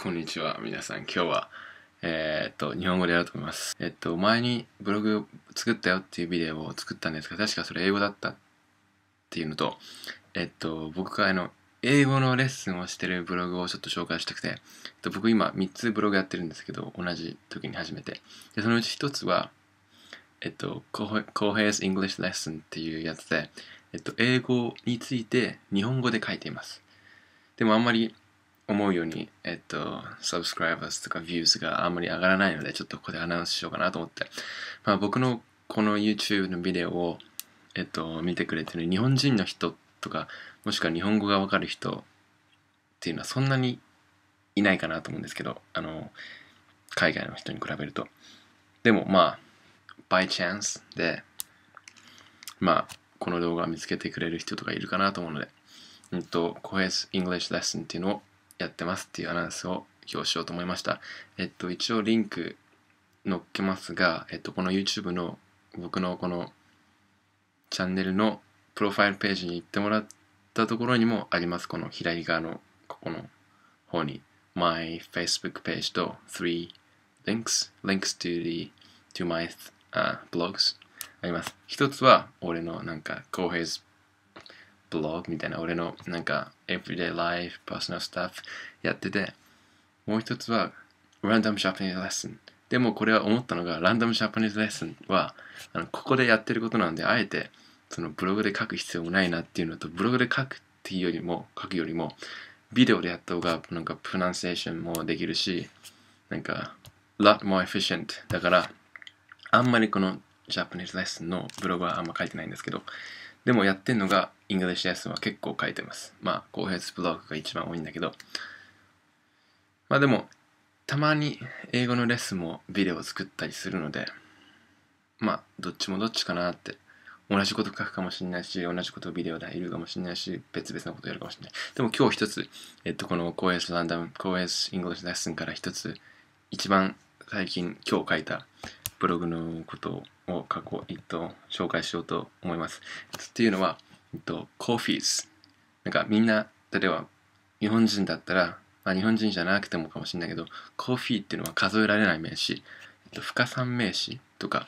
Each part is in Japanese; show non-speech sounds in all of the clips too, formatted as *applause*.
こんにちは、皆さん。今日は、えー、っと、日本語でやろうと思います。えっと、前にブログ作ったよっていうビデオを作ったんですが、確かそれ英語だったっていうのと、えっと、僕があの、英語のレッスンをしてるブログをちょっと紹介したくて、えっと、僕今3つブログやってるんですけど、同じ時に始めて。で、そのうち1つは、えっと、c o h e i s English Lesson っていうやつで、えっと、英語について日本語で書いています。でもあんまり思うように、えっと、サブスクライバーズとかビューズがあんまり上がらないので、ちょっとここでアナウンスしようかなと思って。まあ僕のこの YouTube のビデオを、えっと、見てくれてる日本人の人とか、もしくは日本語がわかる人っていうのはそんなにいないかなと思うんですけど、あの、海外の人に比べると。でもまあ、by chance で、まあ、この動画を見つけてくれる人とかいるかなと思うので、うんと、コヘス・イングリッシュ・レッスンっていうのをやってますっていうアナウンスを表しようと思いました。えっと、一応リンク載っけますが、えっと、この YouTube の僕のこのチャンネルのプロファイルページに行ってもらったところにもあります。この左側のここの方に My Facebook page と3 links, links to, the, to my、uh, blogs あります。一つは俺のなんか k 平 s ブログみたいな俺のなんか everyday life personal stuff やっててもう一つは random Japanese lesson でもこれは思ったのがランダムジャパニーズレッスンはあのここでやってることなんであえてそのブログで書く必要もないなっていうのとブログで書くっていうよりも書くよりもビデオでやった方がなんかプロナンセーションもできるしなんか lot more efficient だからあんまりこのジャパニーズレッスンのブログはあんま書いてないんですけどでもやってんのがイングリッシュレッスンは結構書いてます。まあ、後スブログが一番多いんだけど。まあでも、たまに英語のレッスンもビデオを作ったりするので、まあ、どっちもどっちかなって。同じこと書くかもしれないし、同じことビデオでいるかもしれないし、別々のことやるかもしれない。でも今日一つ、えっと、この公スランダム、公演イングリッシュレッスンから一つ、一番最近今日書いたブログのことをを過去、えっと、紹介しようと思います。っていうのは、えっと、コーフィーズ。なんかみんな、例えば日本人だったら、まあ、日本人じゃなくてもかもしれないけど、コーフィーっていうのは数えられない名詞、えっと、不可算名詞とか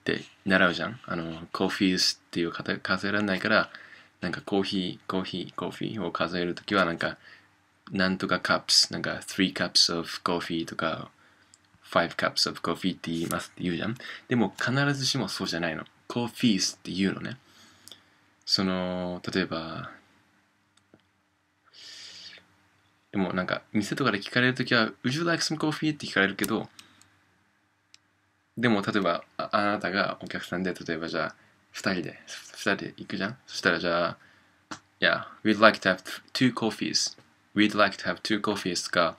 って習うじゃん。あの、コーフィーズっていう数えられないから、なんかコーヒー、コーヒー、コーヒーを数えるときは、なんか、なんとかカップス、なんか、3カップス of コーヒーとか、5 cups of coffee って言いますって言うじゃん。でも必ずしもそうじゃないの。coffees って言うのね。その、例えば、でもなんか店とかで聞かれるときは、Would you like some coffee? って聞かれるけど、でも例えばあ、あなたがお客さんで、例えばじゃあ、二人で、二人で行くじゃんそしたらじゃあ、Yeah, we'd like to have two coffees. We'd like to have two coffees とか、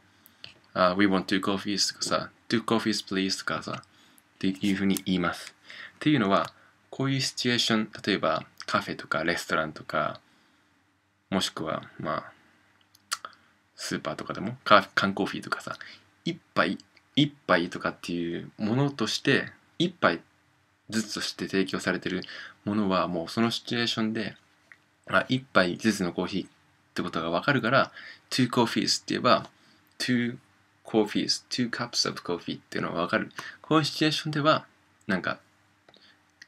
uh, We want two coffees とかさ、to coffees please とかさ、っていうふうに言います。っていうのは、こういうシチュエーション、例えばカフェとかレストランとか、もしくは、まあ、スーパーとかでも、缶コーヒーとかさ、一杯、一杯とかっていうものとして、一杯ずつとして提供されてるものは、もうそのシチュエーションで、あ一杯ずつのコーヒーってことがわかるから、two coffees って言えば、two coffees, two cups of coffee っていうのはわかる。このシチュエーションでは、なんか、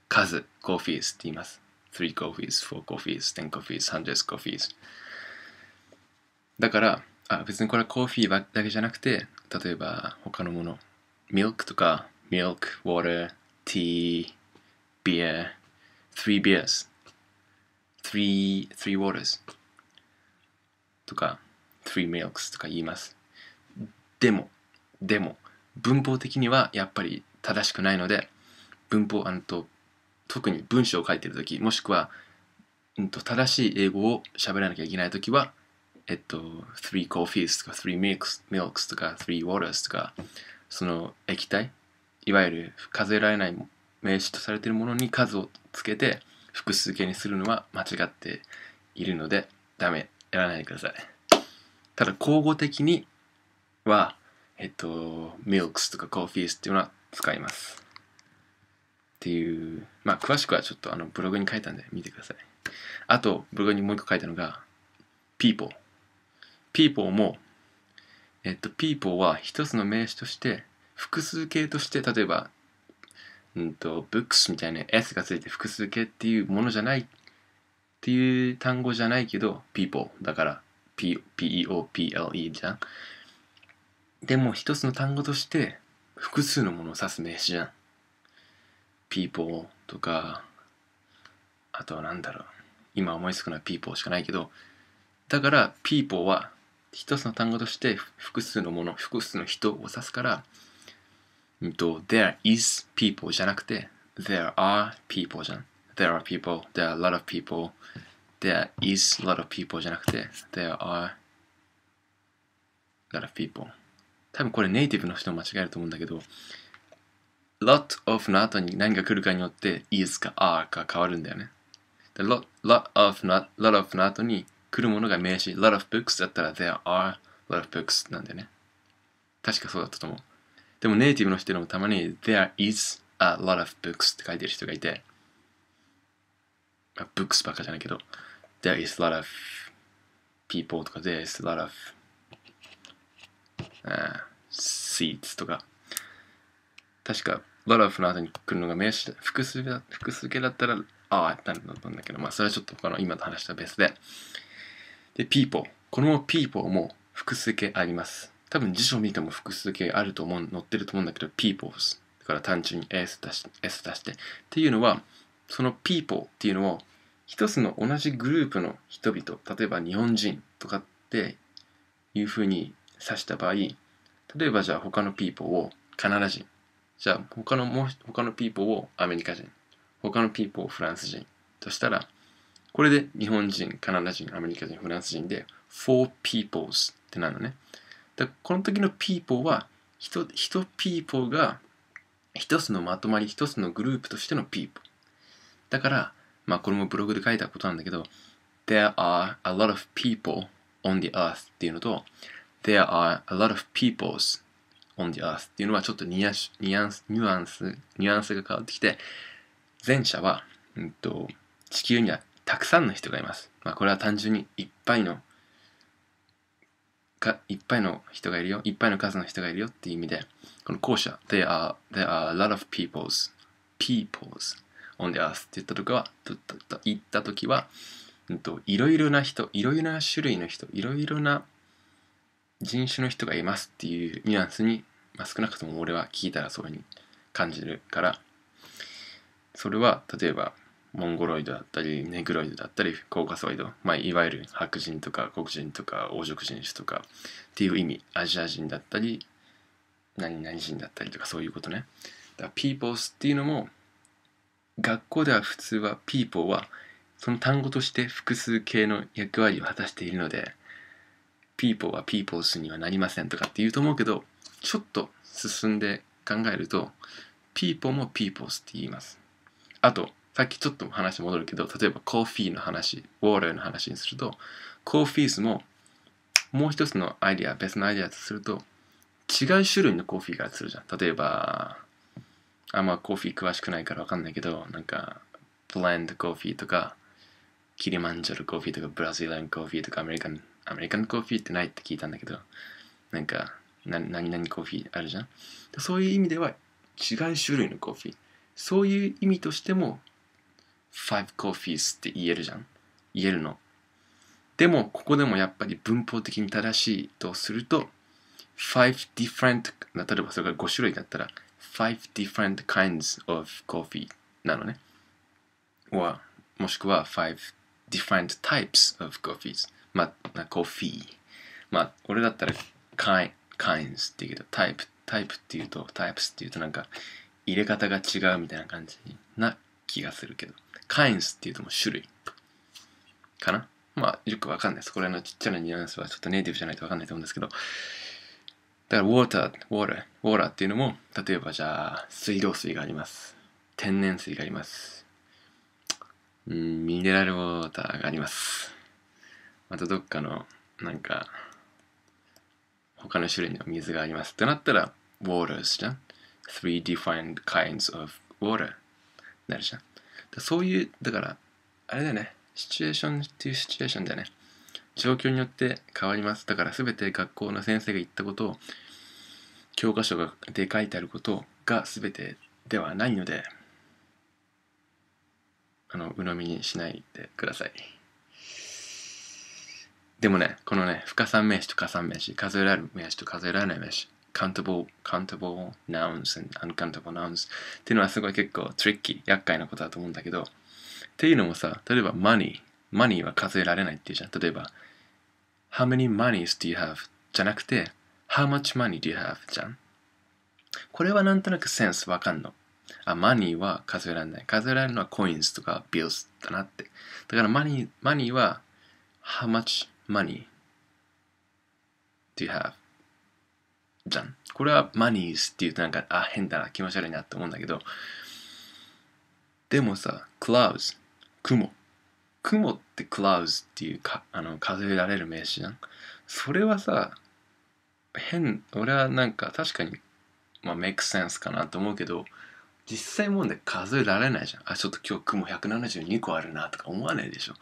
数、coffees って言います。three coffees, four coffees, ten coffees, hundred coffees。だから、あ別にこれはコーヒーだけじゃなくて、例えば他のもの、milk とか、milk, water, tea, beer, three beers, three, three waters とか、three milks とか言います。でもでも文法的にはやっぱり正しくないので文法あのと特に文章を書いてる時もしくは、うんと、正しい英語を喋らなきゃいけない時はえっと3 coffees とか3 m i l k milks とか3 waters とかその液体いわゆる数えられない名詞とされているものに数をつけて複数形にするのは間違っているのでダメやらないでくださいただ交互的には、えっと、milks とか coffees っていうのは使います。っていう、まあ、詳しくはちょっとあのブログに書いたんで見てください。あと、ブログにもう一個書いたのが、people。people も、えっと、people は一つの名詞として、複数形として、例えば、うんと、books みたいな s がついて複数形っていうものじゃないっていう単語じゃないけど、people だから p-e-o-p-l-e じゃん。でも一つの単語として複数のものを指す名詞じゃん。people とか、あとは何だろう。今思いつくのは people しかないけど、だから people は一つの単語として複数のもの、複数の人を指すから、うんと、there is people じゃなくて、there are people じゃん。there are people, there are a lot of people, there is a lot of people じゃなくて、there are a lot of people. 多分これネイティブの人間違えると思うんだけど、lot of の後に何が来るかによって is か are か変わるんだよね。で、lot, lot of の lot of の後に来るものが名詞、lot of books だったら there are lot of books なんだよね。確かそうだったと思う。でもネイティブの人でもたまに there is a lot of books って書いてる人がいて、books ばっかじゃないけど、there is a lot of people とか there is a lot of s e e d とか。確か、l ラフの後に来るのが名詞、複数だ複数形だったら、ああ、なんだったんだけど、まあ、それはちょっと他の今の話と別で。で、people。この people も複数形あります。多分辞書見ても複数形あると思う、載ってると思うんだけど、peoples。だから単純に s 出して、s 出して。っていうのは、その people っていうのを、一つの同じグループの人々、例えば日本人とかっていうふうに指した場合例えばじゃあ他のピーポーをカナダ人じゃあ他のも他のピーポーをアメリカ人他のピーポーをフランス人としたらこれで日本人カナダ人アメリカ人フランス人で four peoples ってなるのねこの時の people は人 people が一つのまとまり一つのグループとしての people だからまあこれもブログで書いたことなんだけど There are a lot of people on the earth っていうのと there are a lot of peoples on the earth っていうのはちょっとニュアニアンス、ニュアンス、ニュアンスが変わってきて、前者は、うんと、地球にはたくさんの人がいます。まあ、これは単純にいっぱいの、かいっぱいの人がいるよ、いっぱいの数の人がいるよっていう意味で、この後者、there are, there are a lot of peoples, peoples on the earth って言った時は、と言った時は、いろいろな人、いろいろな種類の人、いろいろな人種の人がいますっていうニュアンスに、まあ、少なくとも俺は聞いたらそういうふうに感じるからそれは例えばモンゴロイドだったりネグロイドだったりコーカソイド、まあ、いわゆる白人とか黒人とか黄色人種とかっていう意味アジア人だったり何々人だったりとかそういうことねだから peoples っていうのも学校では普通は people はその単語として複数形の役割を果たしているのでピーポーはピーポーズにはなりませんとかって言うと思うけど、ちょっと進んで考えると、ピーポーもピーポーズって言います。あと、さっきちょっと話戻るけど、例えばコーヒーの話、ウォーターの話にすると、コーヒースももう一つのアイディア、別のアイディアとすると、違う種類のコーヒーがするじゃん。例えば、あんまコーヒー詳しくないからわかんないけど、なんか、ブレンドコーヒーとか、キリマンジャロコーヒーとか、ブラジルンコーヒーとか、アメリカンアメリカンコーヒーってないって聞いたんだけど、なんか、な何々コーヒーあるじゃんそういう意味では違う種類のコーヒー。そういう意味としても、5 coffees って言えるじゃん言えるの。でも、ここでもやっぱり文法的に正しいとすると、5 different、例えばそれが5種類だったら、5 different kinds of coffee なのね。or もしくは5 different types of coffees。まあ、コーヒー。まあ、俺だったらカイ、カインズって言うけど、タイプ、タイプって言うと、タイプスって言うとなんか、入れ方が違うみたいな感じな気がするけど、カインズって言うともう種類かなまあ、よくわかんないです。これのちっちゃなニュアンスはちょっとネイティブじゃないとわかんないと思うんですけど、だから、ウォーター、ウォーラー、ウォーラーっていうのも、例えばじゃあ、水道水があります。天然水があります。うん、ミネラルウォーターがあります。またどっかのなんか他の種類の水がありますってなったら waters じゃん three d i f e e kinds of water なるじゃんそういうだからあれだよねシチュエーションっていうシチュエーションだよね状況によって変わりますだから全て学校の先生が言ったことを教科書で書いてあることが全てではないのであの鵜呑みにしないでください。でもね、このね、不可算名詞と加算名詞、数えられる名詞と数えられない名詞、countable, countable nouns and uncountable nouns っていうのはすごい結構トリッキー、厄介なことだと思うんだけど、っていうのもさ、例えば money、money は数えられないっていうじゃん。例えば、how many monies do you have? じゃなくて、how much money do you have? じゃん。これはなんとなくセンスわかんの。あ、マニーは数えられない。数えられるのはコインズとかビルスだなって。だからマニー、マニーは how much money do you have? じゃん。これは m o n e y s っていうとなんか、あ、変だな、気持ち悪いなって思うんだけど、でもさ、clouds、雲。雲って clouds っていうか、あの、数えられる名詞じゃん。それはさ、変、俺はなんか確かに、まあ、make sense かなと思うけど、実際問題数えられないじゃん。あ、ちょっと今日雲172個あるなとか思わないでしょ。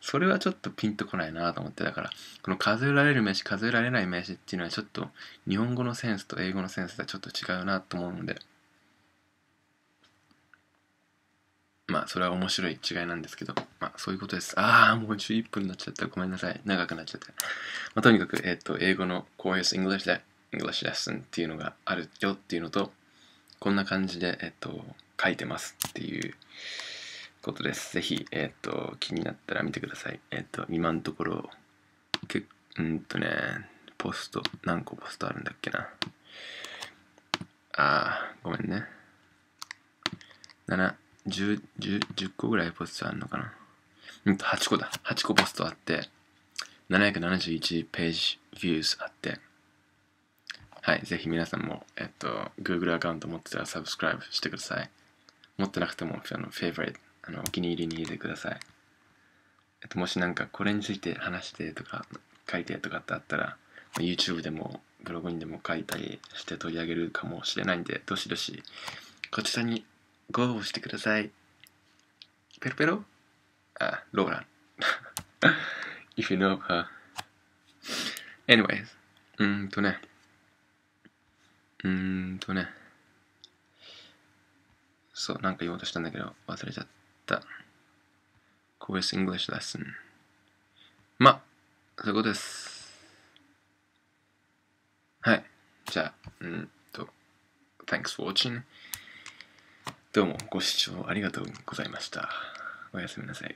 それはちょっとピンとこないなと思って、だから、この数えられる名詞、数えられない名詞っていうのはちょっと日本語のセンスと英語のセンスではちょっと違うなと思うので、まあ、それは面白い違いなんですけど、まあ、そういうことです。ああ、もう11分になっちゃった。ごめんなさい。長くなっちゃって。まあ、とにかく、えっ、ー、と、英語の c h o u s English, Le s s o n っていうのがあるよっていうのと、こんな感じで、えっ、ー、と、書いてますっていうことです。ぜひ、えっ、ー、と、気になったら見てください。えっ、ー、と、今のところ、けうんとね、ポスト、何個ポストあるんだっけな。ああ、ごめんね。七10、十個ぐらいポストあるのかな。うんと、8個だ。8個ポストあって、771ページビューズあって、はい、ぜひ皆さんも、えっと、Google アカウント持ってたらサブスクライブしてください。持ってなくても、あの、フェイバリットあのお気に入りに入れてください、えっと、もしなんかこれについて話してとか書いてとかってあったら YouTube でもブログにでも書いたりして取り上げるかもしれないんでどしどしこちらにご応募してくださいペロペロあローラン *laughs* If you know her Anyways うーんとねうーんとねそうなんか言おうとしたんだけど忘れちゃったた Course English Lesson まそういうことですはいじゃあうんと Thanks for watching どうもご視聴ありがとうございましたおやすみなさい